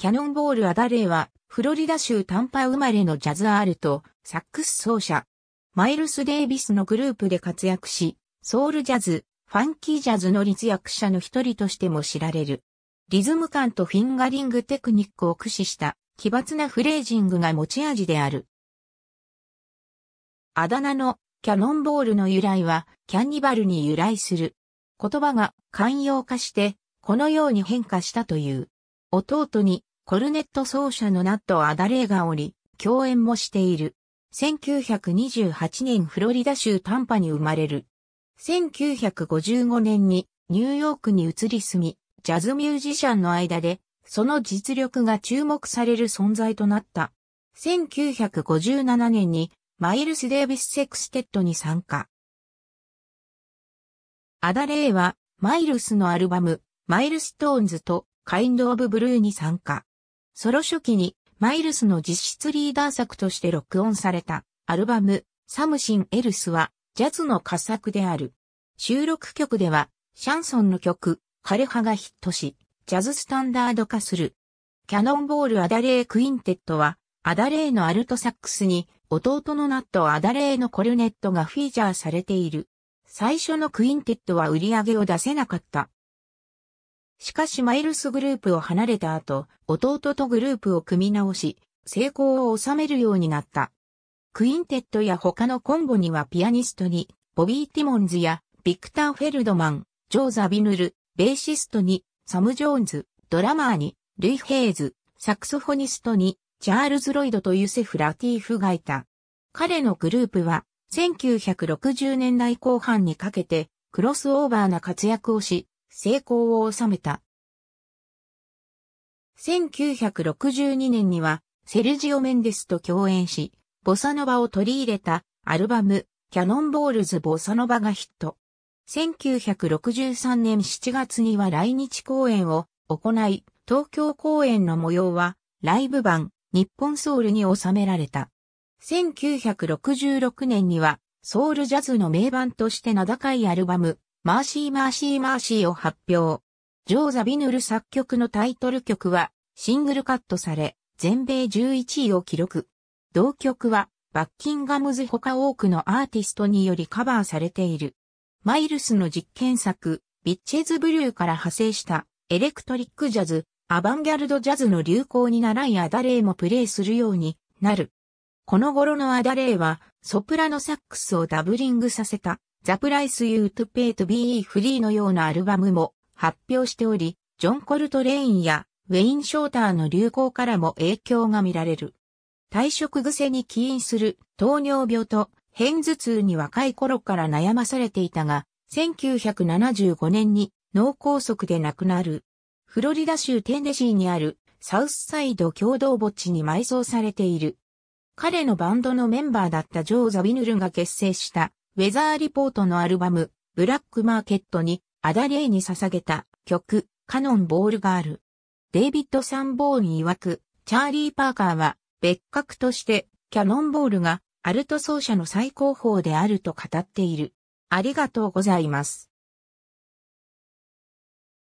キャノンボール・アダレーは、フロリダ州タンパ生まれのジャズアールと、サックス奏者、マイルス・デイビスのグループで活躍し、ソウルジャズ、ファンキージャズの立役者の一人としても知られる。リズム感とフィンガリングテクニックを駆使した奇抜なフレージングが持ち味である。あだ名のキャノンボールの由来はキャニバルに由来する。言葉が寛容化してこのように変化したという。弟にコルネット奏者のナット・アダレーがおり、共演もしている。1928年フロリダ州タンパに生まれる。1955年にニューヨークに移り住み、ジャズミュージシャンの間で、その実力が注目される存在となった。1957年にマイルス・デービス・セクステッドに参加。アダレーは、マイルスのアルバム、マイルストーンズと、カインド・オブ・ブルーに参加。ソロ初期にマイルスの実質リーダー作として録音されたアルバムサムシン・エルスはジャズの佳作である。収録曲ではシャンソンの曲枯葉がヒットし、ジャズスタンダード化する。キャノンボール・アダレー・クインテットはアダレーのアルトサックスに弟のナット・アダレーのコルネットがフィーチャーされている。最初のクインテットは売り上げを出せなかった。しかしマイルスグループを離れた後、弟とグループを組み直し、成功を収めるようになった。クインテットや他のコンボにはピアニストに、ボビー・ティモンズや、ビクター・フェルドマン、ジョー・ザ・ビヌル、ベーシストに、サム・ジョーンズ、ドラマーに、ルイ・ヘイズ、サクソフォニストに、チャールズ・ロイドとユセフ・ラティーフがいた。彼のグループは、1960年代後半にかけて、クロスオーバーな活躍をし、成功を収めた。1962年には、セルジオ・メンデスと共演し、ボサノバを取り入れたアルバム、キャノンボールズ・ボサノバがヒット。1963年7月には来日公演を行い、東京公演の模様は、ライブ版、日本ソウルに収められた。1966年には、ソウルジャズの名盤として名高いアルバム、マーシーマーシーマーシーを発表。ジョー・ザ・ビヌル作曲のタイトル曲はシングルカットされ、全米11位を記録。同曲はバッキンガムズ他多くのアーティストによりカバーされている。マイルスの実験作、ビッチェズ・ブルーから派生したエレクトリック・ジャズ、アバンギャルド・ジャズの流行に習いアダレイもプレイするようになる。この頃のアダレイはソプラノサックスをダブリングさせたザプライスユートゥ・ペイト BE フリーのようなアルバムも発表しており、ジョン・コルトレインやウェイン・ショーターの流行からも影響が見られる。退職癖に起因する糖尿病と偏頭痛に若い頃から悩まされていたが、1975年に脳梗塞で亡くなる。フロリダ州テンネシーにあるサウスサイド共同墓地に埋葬されている。彼のバンドのメンバーだったジョー・ザ・ビヌルが結成したウェザーリポートのアルバム、ブラックマーケットに、アダレイに捧げた曲、カノンボールガール。デイビッド・サンボーン曰く、チャーリー・パーカーは別格としてキャノンボールがアルト奏者の最高峰であると語っている。ありがとうございます。